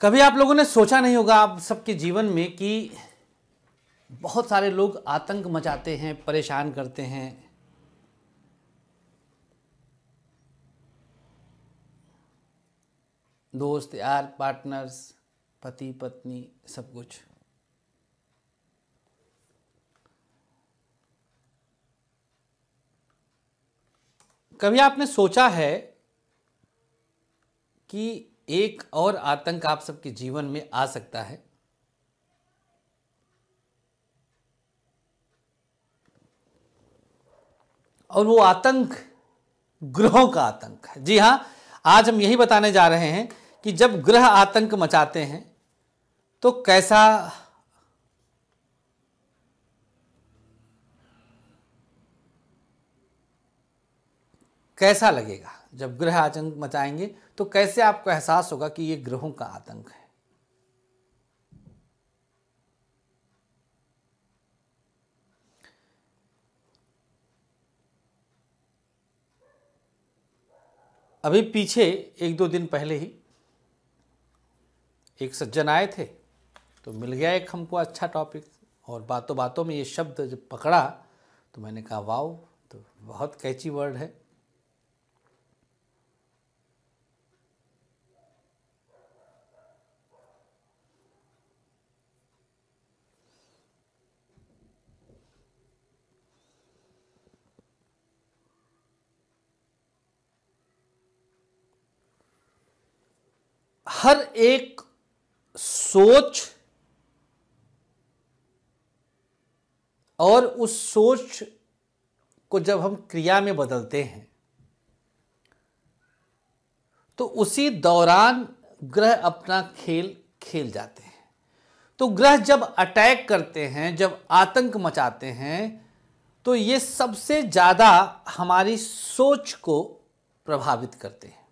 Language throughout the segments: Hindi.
कभी आप लोगों ने सोचा नहीं होगा आप सबके जीवन में कि बहुत सारे लोग आतंक मचाते हैं परेशान करते हैं दोस्त यार पार्टनर्स पति पत्नी सब कुछ कभी आपने सोचा है कि एक और आतंक आप सबके जीवन में आ सकता है और वो आतंक ग्रहों का आतंक है जी हां आज हम यही बताने जा रहे हैं कि जब ग्रह आतंक मचाते हैं तो कैसा कैसा लगेगा जब ग्रह आतंक मचाएंगे तो कैसे आपको एहसास होगा कि ये ग्रहों का आतंक है अभी पीछे एक दो दिन पहले ही एक सज्जन आए थे तो मिल गया एक हमको अच्छा टॉपिक और बातों बातों में ये शब्द जब पकड़ा तो मैंने कहा वाओ तो बहुत कैची वर्ड है हर एक सोच और उस सोच को जब हम क्रिया में बदलते हैं तो उसी दौरान ग्रह अपना खेल खेल जाते हैं तो ग्रह जब अटैक करते हैं जब आतंक मचाते हैं तो ये सबसे ज़्यादा हमारी सोच को प्रभावित करते हैं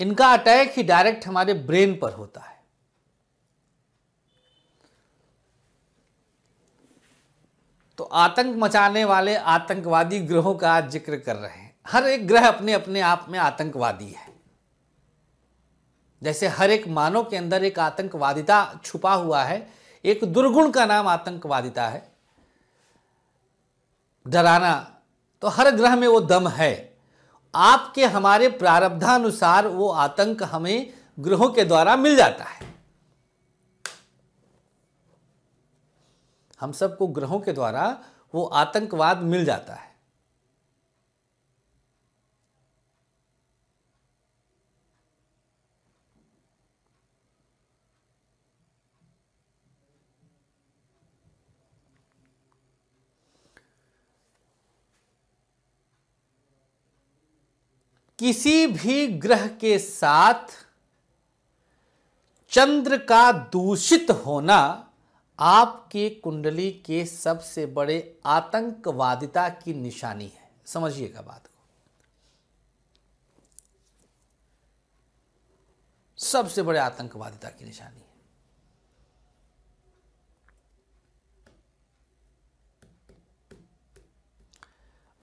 इनका अटैक ही डायरेक्ट हमारे ब्रेन पर होता है तो आतंक मचाने वाले आतंकवादी ग्रहों का आज जिक्र कर रहे हैं हर एक ग्रह अपने अपने आप में आतंकवादी है जैसे हर एक मानव के अंदर एक आतंकवादिता छुपा हुआ है एक दुर्गुण का नाम आतंकवादिता है डराना तो हर ग्रह में वो दम है आपके हमारे प्रारब्धानुसार वो आतंक हमें ग्रहों के द्वारा मिल जाता है हम सबको ग्रहों के द्वारा वो आतंकवाद मिल जाता है किसी भी ग्रह के साथ चंद्र का दूषित होना आपके कुंडली के सबसे बड़े आतंकवादिता की निशानी है समझिएगा बात को सबसे बड़े आतंकवादिता की निशानी है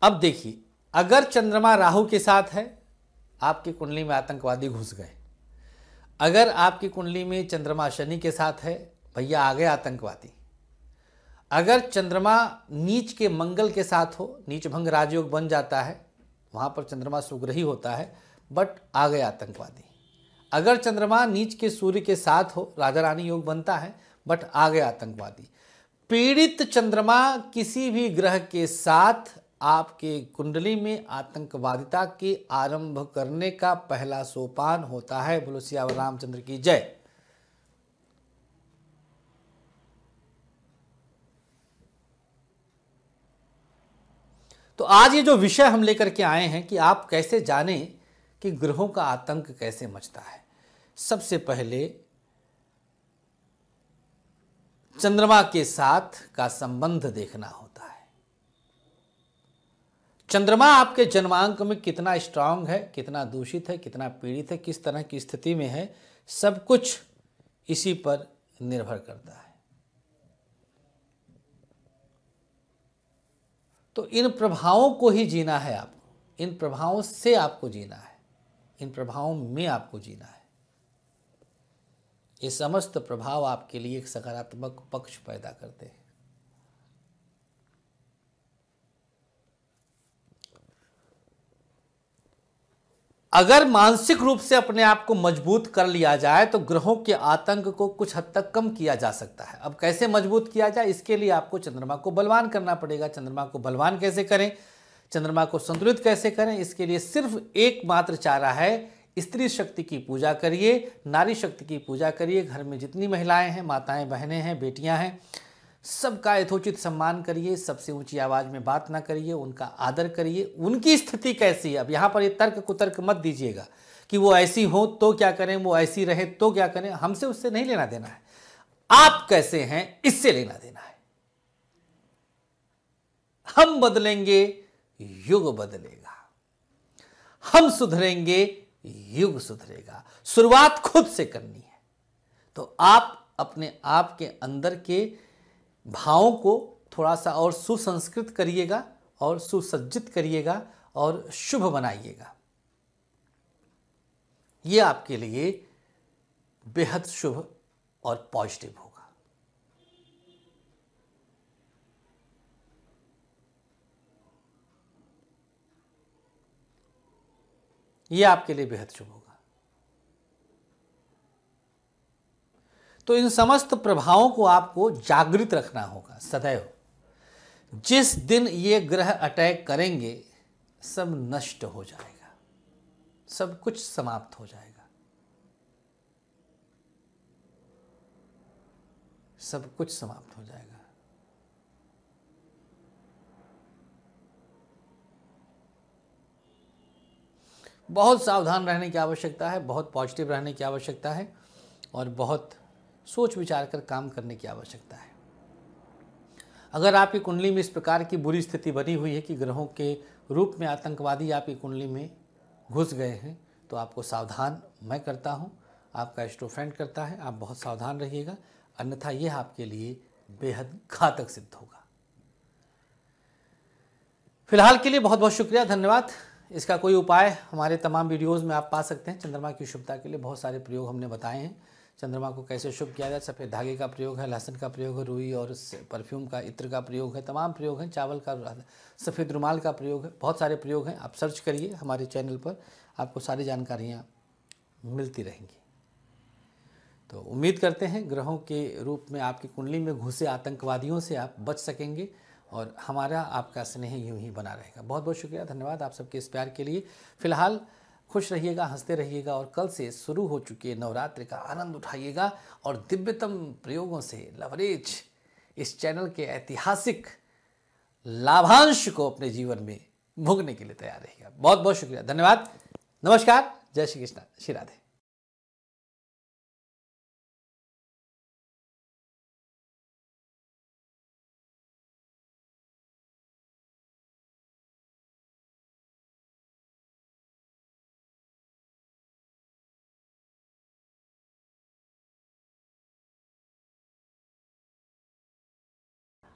अब देखिए अगर चंद्रमा राहु के साथ है आपकी कुंडली में आतंकवादी घुस गए अगर आपकी कुंडली में चंद्रमा शनि के साथ है भैया आ गए आतंकवादी अगर चंद्रमा नीच के मंगल के साथ हो नीच भंग राजयोग बन जाता है वहां पर चंद्रमा सुग्रही होता है बट आ गए आतंकवादी अगर चंद्रमा नीच के सूर्य के साथ हो राजा रानी योग बनता है बट आ गए आतंकवादी पीड़ित चंद्रमा किसी भी ग्रह के साथ आपके कुंडली में आतंकवादिता के आरंभ करने का पहला सोपान होता है बोलो सियावर रामचंद्र की जय तो आज ये जो विषय हम लेकर के आए हैं कि आप कैसे जाने कि ग्रहों का आतंक कैसे मचता है सबसे पहले चंद्रमा के साथ का संबंध देखना हो चंद्रमा आपके जन्मांक में कितना स्ट्रांग है कितना दूषित है कितना पीड़ित है किस तरह की स्थिति में है सब कुछ इसी पर निर्भर करता है तो इन प्रभावों को ही जीना है आपको इन प्रभावों से आपको जीना है इन प्रभावों में आपको जीना है ये समस्त प्रभाव आपके लिए एक सकारात्मक पक्ष पैदा करते हैं अगर मानसिक रूप से अपने आप को मजबूत कर लिया जाए तो ग्रहों के आतंक को कुछ हद तक कम किया जा सकता है अब कैसे मजबूत किया जाए इसके लिए आपको चंद्रमा को बलवान करना पड़ेगा चंद्रमा को बलवान कैसे करें चंद्रमा को संतुलित कैसे करें इसके लिए सिर्फ एकमात्र चारा है स्त्री शक्ति की पूजा करिए नारी शक्ति की पूजा करिए घर में जितनी महिलाएं हैं माताएं बहनें हैं बेटियां हैं सबका यथोचित सम्मान करिए सबसे ऊंची आवाज़ में बात ना करिए उनका आदर करिए उनकी स्थिति कैसी है अब यहाँ पर ये तर्क कुतर्क मत दीजिएगा कि वो ऐसी हो तो क्या करें वो ऐसी रहे तो क्या करें हमसे उससे नहीं लेना देना है आप कैसे हैं इससे लेना देना है हम बदलेंगे युग बदलेगा हम सुधरेंगे युग सुधरेगा शुरुआत खुद से करनी है तो आप अपने आप के अंदर के भावों को थोड़ा सा और सुसंस्कृत करिएगा और सुसज्जित करिएगा और शुभ बनाइएगा ये आपके लिए बेहद शुभ और पॉजिटिव होगा ये आपके लिए बेहद शुभ होगा तो इन समस्त प्रभावों को आपको जागृत रखना होगा सदैव जिस दिन ये ग्रह अटैक करेंगे सब नष्ट हो जाएगा सब कुछ समाप्त हो जाएगा सब कुछ समाप्त हो जाएगा बहुत सावधान रहने की आवश्यकता है बहुत पॉजिटिव रहने की आवश्यकता है और बहुत सोच विचार कर काम करने की आवश्यकता है अगर आपकी कुंडली में इस प्रकार की बुरी स्थिति बनी हुई है कि ग्रहों के रूप में आतंकवादी आपकी कुंडली में घुस गए हैं तो आपको सावधान मैं करता हूँ आपका एस्ट्रोफ्रेंड करता है आप बहुत सावधान रहिएगा अन्यथा यह आपके लिए बेहद घातक सिद्ध होगा फिलहाल के लिए बहुत बहुत शुक्रिया धन्यवाद इसका कोई उपाय हमारे तमाम वीडियोज़ में आप पा सकते हैं चंद्रमा की शुभता के लिए बहुत सारे प्रयोग हमने बताए हैं चंद्रमा को कैसे शुभ किया जाए सफ़ेद धागे का प्रयोग है लहसुन का प्रयोग है रुई और परफ्यूम का इत्र का प्रयोग है तमाम प्रयोग हैं चावल का सफ़ेद रुमाल का प्रयोग है बहुत सारे प्रयोग हैं आप सर्च करिए हमारे चैनल पर आपको सारी जानकारियाँ मिलती रहेंगी तो उम्मीद करते हैं ग्रहों के रूप में आपकी कुंडली में घुसे आतंकवादियों से आप बच सकेंगे और हमारा आपका स्नेह यूं ही बना रहेगा बहुत बहुत शुक्रिया धन्यवाद आप सबके इस प्यार के लिए फ़िलहाल खुश रहिएगा हंसते रहिएगा और कल से शुरू हो चुके नवरात्र का आनंद उठाइएगा और दिव्यतम प्रयोगों से लवरेज इस चैनल के ऐतिहासिक लाभांश को अपने जीवन में भोगने के लिए तैयार रहिएगा बहुत बहुत शुक्रिया धन्यवाद नमस्कार जय श्री कृष्णा श्री राधे